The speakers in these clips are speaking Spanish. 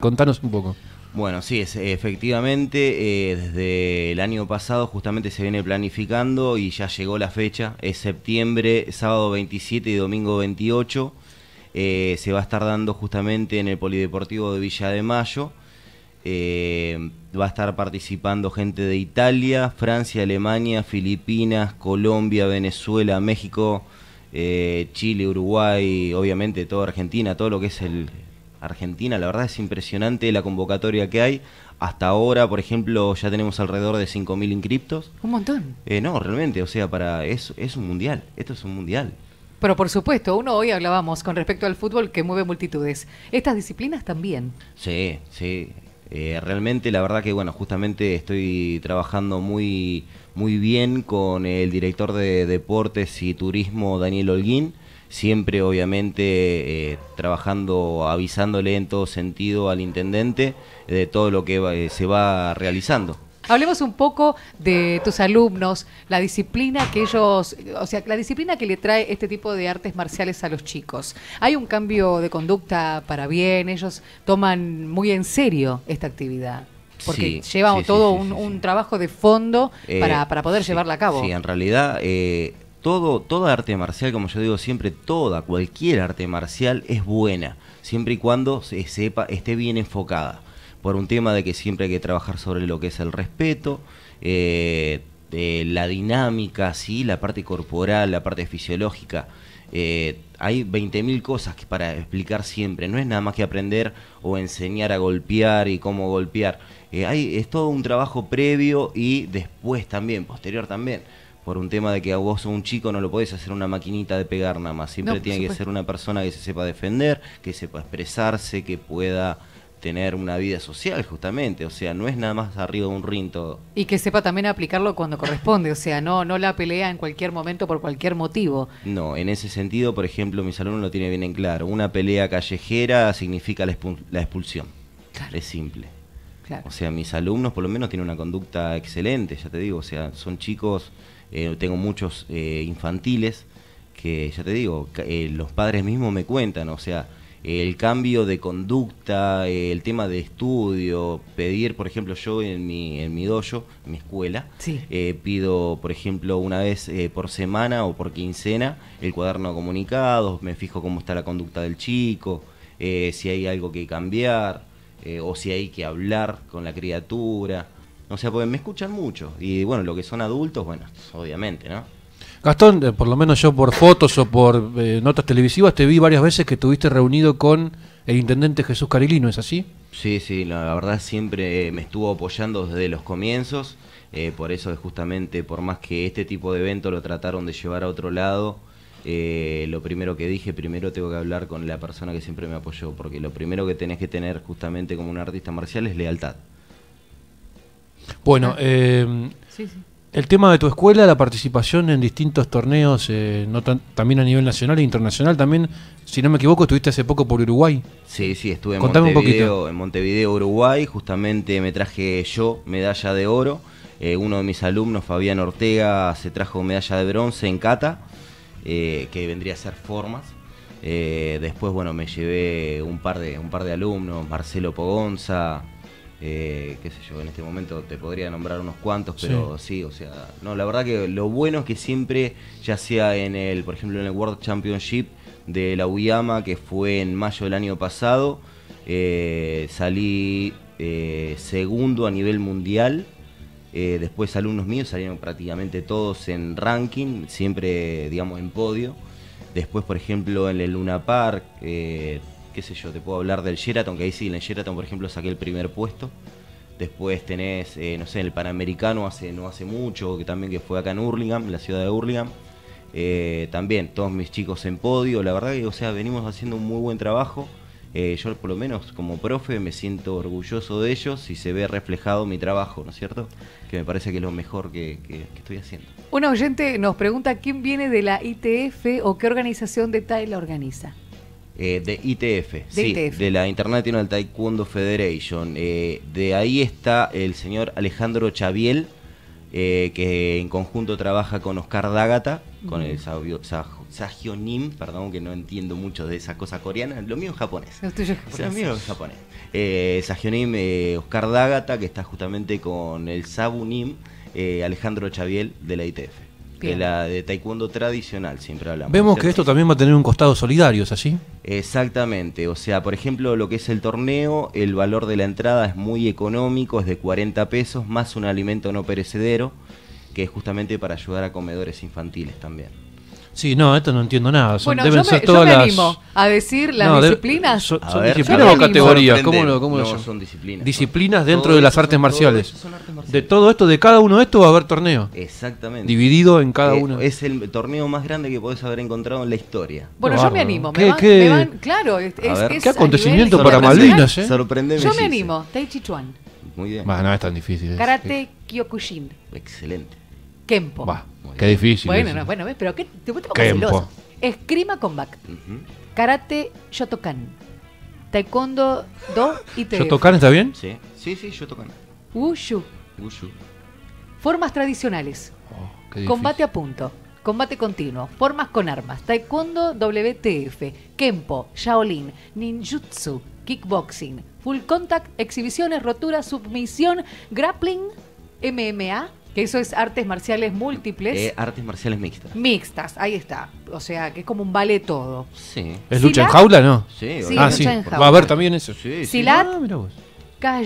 Contanos un poco. Bueno, sí, es, efectivamente, eh, desde el año pasado justamente se viene planificando y ya llegó la fecha, es septiembre, sábado 27 y domingo 28, eh, se va a estar dando justamente en el Polideportivo de Villa de Mayo, eh, va a estar participando gente de Italia, Francia, Alemania, Filipinas, Colombia, Venezuela, México, Chile, Uruguay, obviamente toda Argentina, todo lo que es el, Argentina. La verdad es impresionante la convocatoria que hay. Hasta ahora, por ejemplo, ya tenemos alrededor de 5.000 inscriptos. Un montón. Eh, no, realmente, o sea, para es, es un mundial. Esto es un mundial. Pero por supuesto, uno hoy hablábamos con respecto al fútbol que mueve multitudes. Estas disciplinas también. Sí, sí. Eh, realmente, la verdad que, bueno, justamente estoy trabajando muy, muy bien con el director de deportes y turismo, Daniel Holguín siempre obviamente eh, trabajando, avisándole en todo sentido al intendente de todo lo que eh, se va realizando. Hablemos un poco de tus alumnos, la disciplina que ellos, o sea, la disciplina que le trae este tipo de artes marciales a los chicos. ¿Hay un cambio de conducta para bien? ¿Ellos toman muy en serio esta actividad? Porque llevan todo un, trabajo de fondo para, eh, poder llevarla a cabo. Sí, en realidad todo, toda arte marcial, como yo digo siempre, toda, cualquier arte marcial es buena, siempre y cuando se sepa, esté bien enfocada. Por un tema de que siempre hay que trabajar sobre lo que es el respeto, eh, eh, la dinámica, ¿sí? la parte corporal, la parte fisiológica. Eh, hay 20.000 cosas que para explicar siempre, no es nada más que aprender o enseñar a golpear y cómo golpear. hay, es todo un trabajo previo y después también, posterior también por un tema de que a vos un chico no lo podés hacer una maquinita de pegar nada más. Siempre tiene que ser una persona que se sepa defender, que sepa expresarse, que pueda tener una vida social justamente, o sea, no es nada más arriba de un rinto. Y que sepa también aplicarlo cuando corresponde, o sea, no no la pelea en cualquier momento por cualquier motivo. No, en ese sentido, por ejemplo, mis alumnos lo tienen bien en claro, una pelea callejera significa la, expulsión. Claro. Es simple. O sea, mis alumnos por lo menos tienen una conducta excelente, ya te digo, o sea, son chicos eh, tengo muchos eh, infantiles que, ya te digo, eh, los padres mismos me cuentan, o sea, el cambio de conducta, el tema de estudio, pedir, por ejemplo, yo en mi, en mi dojo, en mi escuela, pido, por ejemplo, una vez por semana o por quincena el cuaderno de comunicados, me fijo cómo está la conducta del chico, si hay algo que cambiar, o si hay que hablar con la criatura. O sea, porque me escuchan mucho. Y bueno, lo que son adultos, bueno, obviamente, ¿no? Gastón, eh, por lo menos yo por fotos o por eh, notas televisivas te vi varias veces que estuviste reunido con el intendente Jesús Carilino, ¿es así? Sí, sí, la verdad siempre eh, me estuvo apoyando desde los comienzos, por eso es justamente, por más que este tipo de evento lo trataron de llevar a otro lado, lo primero que dije, primero tengo que hablar con la persona que siempre me apoyó, porque lo primero que tenés que tener justamente como un artista marcial es lealtad. Bueno, ah. em, El tema de tu escuela, la participación en distintos torneos, eh, no también a nivel nacional e internacional, también, si no me equivoco, estuviste hace poco por Uruguay. Sí, sí, estuve en, Montevideo, en Montevideo, Uruguay, justamente me traje yo medalla de oro, eh, uno de mis alumnos, Fabián Ortega, se trajo medalla de bronce en Cata, eh, que vendría a ser formas. después, bueno, me llevé un par de, un par de alumnos, Marcelo Pogonza, eh, qué sé yo, en este momento te podría nombrar unos cuantos, pero sí. o sea, no, la verdad que lo bueno es que siempre, ya sea en el, por ejemplo, en el World Championship de la Uyama, que fue en mayo del año pasado, eh, salí eh, segundo a nivel mundial, después alumnos míos salieron prácticamente todos en ranking, siempre, digamos, en podio. Después, por ejemplo, en el Luna Park, qué sé yo, te puedo hablar del Sheraton, que ahí sí, en el Sheraton, por ejemplo, saqué el primer puesto. Después tenés, eh, no sé, el Panamericano hace, no hace mucho, que también que fue acá en Hurlingham, en la ciudad de Hurlingham. Eh, también todos mis chicos en podio, la verdad que, o sea, venimos haciendo un muy buen trabajo. Eh, yo por lo menos como profe me siento orgulloso de ellos y se ve reflejado mi trabajo, ¿no es cierto? Que me parece que es lo mejor que, estoy haciendo. Un oyente nos pregunta quién viene de la ITF o qué organización de TAE la organiza. Eh, de ITF, de, sí, de la International Taekwondo Federation. Eh, de ahí está el señor Alejandro Chaviel, eh, que en conjunto trabaja con Oscar Dagata, con el Sajionim, perdón que no entiendo mucho de esa cosa coreana, lo mío es japonés. Lo tuyo es japonés. Lo mío Oscar Dagata, que está justamente con el Sabu Sabunim, Alejandro Chaviel de la ITF. De la de taekwondo tradicional, siempre hablamos. Vemos que esto también va a tener un costado solidario, ¿es así? Exactamente, o sea, por ejemplo, lo que es el torneo, el valor de la entrada es muy económico, es de 40 pesos, más un alimento no perecedero, que es justamente para ayudar a comedores infantiles también. Sí, no, esto no entiendo nada. bueno, deben yo ser me, todas las... animo a decir las disciplinas. Son, disciplinas o categorías? ¿Cómo cómo no, son disciplinas. Disciplinas dentro de las artes marciales. De todo esto, de cada uno de estos va a haber torneo. Exactamente. Dividido en cada eh, uno. Es el torneo más grande que podés haber encontrado en la historia. Bueno, yo me animo. ¿Qué, claro, es, ¿qué acontecimiento para Malvinas? Eh? Sorprendeme. Yo me animo. Tai Chi Chuan. Muy bien. no es tan difícil. Eh. Karate Kyokushin. Excelente. Kempo. qué difícil. Bueno, bueno, ¿ves? pero ¿qué? te gusta. a Esgrima Kempo. Escrima, Karate Shotokan. Taekwondo Do y Te. ¿Shotokan está bien? Sí, sí, sí, Shotokan. Wushu. Formas tradicionales. Oh, Combate a punto. Combate continuo, formas con armas, taekwondo WTF, kempo, shaolin, ninjutsu, kickboxing, full contact, exhibiciones, rotura, submisión, grappling, MMA, eso es artes marciales múltiples. Eh, artes marciales mixtas. Mixtas, ahí está. O sea, que es como un vale todo. Sí. ¿Es lucha en jaula, no? Sí, ah, Va a haber también eso. Sí, Silat, ah,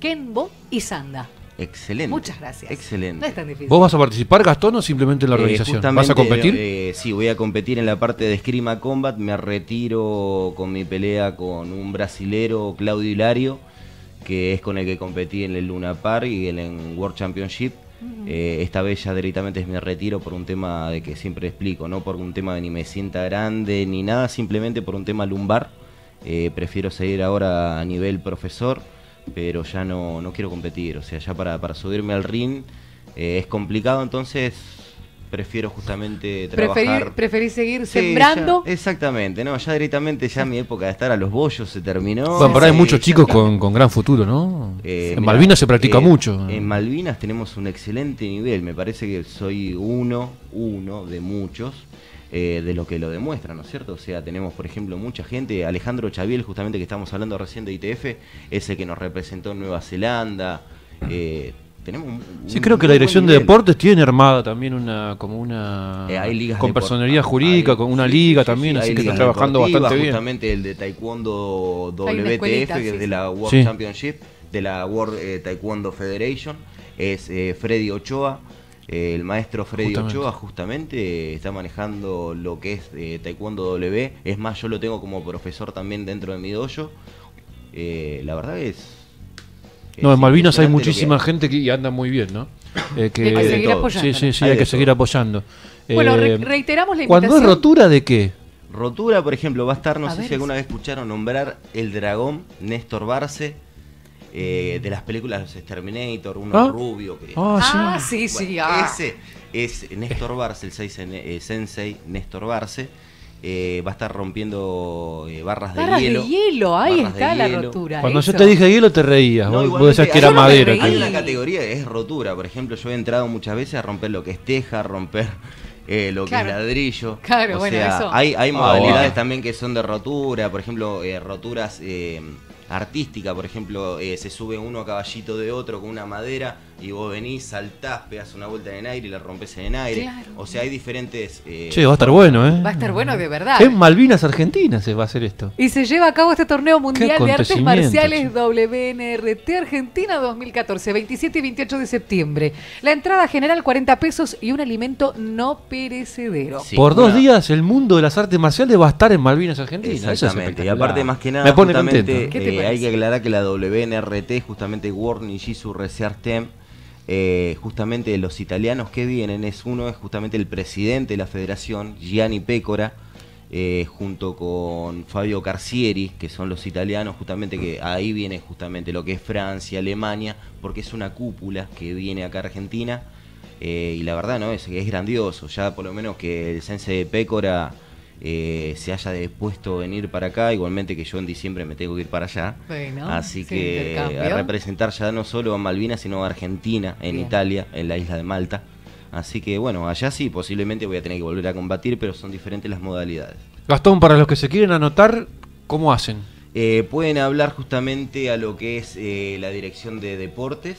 Kenbo, y Sanda. Excelente. Muchas gracias. Excelente. ¿Vos vas a participar, Gastón, o simplemente en la eh, organización? ¿Vas a competir? Eh, sí, voy a competir en la parte de Esgrima Combat. Me retiro con mi pelea con un brasilero, Claudio Hilario que es con el que competí en el Luna Park y en el World Championship. Eh, esta vez ya directamente me retiro por un tema de que siempre explico, no por un tema de ni me sienta grande ni nada, simplemente por un tema lumbar. Eh, prefiero seguir ahora a nivel profesor, pero ya no, no quiero competir, o sea, ya para, para subirme al ring eh, es complicado, entonces prefiero justamente trabajar. Preferir, seguir sembrando. exactamente, no, ya directamente ya mi época de estar a los bollos se terminó. Bueno, por ahí muchos chicos con, con, gran futuro, ¿no? Eh, en Malvinas se practica eh, mucho. En Malvinas tenemos un excelente nivel, me parece que soy uno, uno de muchos. Eh, de lo que lo demuestra, ¿no es cierto? O sea, tenemos, por ejemplo, mucha gente, Alejandro Chaviel, justamente que estamos hablando recién de ITF, ese que nos representó en Nueva Zelanda, eh, Sí, creo que la dirección de deportes tiene armada también una como una eh, con personalidad ah, jurídica, con una liga también, así que está trabajando bastante bien. Justamente el de Taekwondo WTF, que es de la World Championship, de la World eh, Taekwondo Federation, es eh, Freddy Ochoa. el maestro Freddy Ochoa justamente está manejando lo que es Taekwondo W. Es más, yo lo tengo como profesor también dentro de mi dojo. la verdad es no, en Malvinas hay muchísima gente que anda muy bien, ¿no? Eh, que, hay que seguir apoyando. Sí, sí, hay, que seguir apoyando. Bueno, eh, reiteramos la invitación. ¿Cuándo es rotura de qué? Rotura, por ejemplo, va a estar, no sé si alguna vez escucharon nombrar El Dragón, Néstor Barce, eh, de las películas Los Exterminator, uno ah. rubio. Ah, ah, sí, sí. Ah. Ese es Néstor Barce, el 6 Sensei Néstor Barce eh, va a estar rompiendo eh, barras, de hielo. De hielo. ahí está la rotura. Cuando yo te dije hielo te reías, no, vos, decías que era madera. Hay categoría es rotura, por ejemplo, yo he entrado muchas veces a romper lo que es teja, romper eh, lo que es ladrillo. Claro, o bueno, Hay, ah, modalidades también que son de rotura, por ejemplo, roturas artísticas, por ejemplo, se sube uno a caballito de otro con una madera y vos venís, saltás, pegás una vuelta en el aire y la rompes en el aire. O sea, hay diferentes. Eh, che, va a estar bueno, ¿eh? Va a estar bueno de verdad. En Malvinas, Argentina se va a hacer esto. Y se lleva a cabo este torneo mundial de artes marciales WNRT Argentina 2014, 27 y 28 de septiembre. La entrada general 40 pesos y un alimento no perecedero. Por dos días el mundo de las artes marciales va a estar en Malvinas, Argentina. Exactamente. y aparte, más que nada, eh, hay que aclarar que la WNRT justamente warning su Research Team eh, justamente los italianos que vienen es uno, es justamente el presidente de la federación, Gianni Pecora, eh, junto con Fabio Carcieri, que son los italianos, justamente que ahí viene justamente lo que es Francia, Alemania, porque es una cúpula que viene acá a Argentina. Eh, y la verdad no es, es grandioso, ya por lo menos que el sense de Pécora eh, se haya dispuesto venir para acá, igualmente que yo en diciembre me tengo que ir para allá. Así que a representar ya no solo a Malvinas, sino a Argentina, en Italia, en la isla de Malta. Así que bueno, allá sí, posiblemente voy a tener que volver a combatir, pero son diferentes las modalidades. Gastón, para los que se quieren anotar, ¿cómo hacen? Eh, pueden hablar justamente a lo que es eh, la dirección de deportes,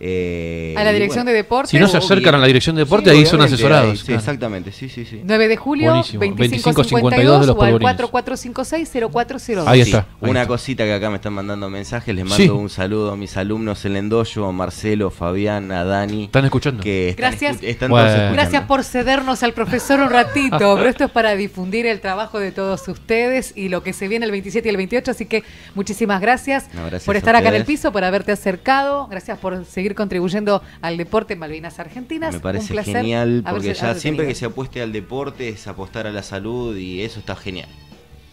Eh, a la dirección de deportes. Si no se acercan a la dirección de deportes, ahí son asesorados. Exactamente, sí, sí, sí. 9 de julio, 2552 o al 4456-0402. Ahí está. una cosita que acá me están mandando mensajes, les mando un saludo a mis alumnos, el Endoyo, Marcelo, Fabián, a Dani. ¿Están escuchando? gracias, gracias por cedernos al profesor un ratito, pero esto es para difundir el trabajo de todos ustedes y lo que se viene el 27 y el 28, así que muchísimas gracias, gracias por estar acá en el piso, por haberte acercado, gracias por seguir contribuyendo al deporte en Malvinas Argentinas. Me parece genial, porque ya siempre que se apueste al deporte es apostar a la salud y eso está genial.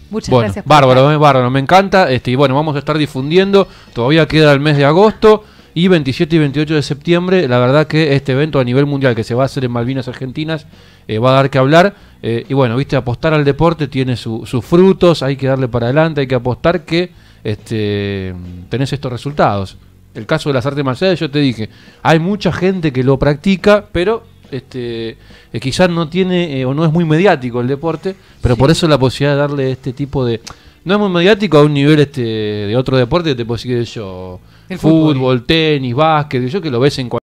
Muchas gracias. Bárbaro, eh, bárbaro, me encanta. Este, y bueno, vamos a estar difundiendo. Todavía queda el mes de agosto y 27 y 28 de septiembre. La verdad que este evento a nivel mundial que se va a hacer en Malvinas Argentinas eh, va a dar que hablar. Eh, y bueno, viste, apostar al deporte tiene sus frutos, hay que darle para adelante, hay que apostar que este, tenés estos resultados el caso de las artes marciales, yo te dije, hay mucha gente que lo practica, pero este eh, quizás no tiene eh, o no es muy mediático el deporte, pero por eso la posibilidad de darle este tipo de no es muy mediático a un nivel este de otro deporte, te puedo yo, fútbol, tenis, básquet, yo que lo ves en cualquier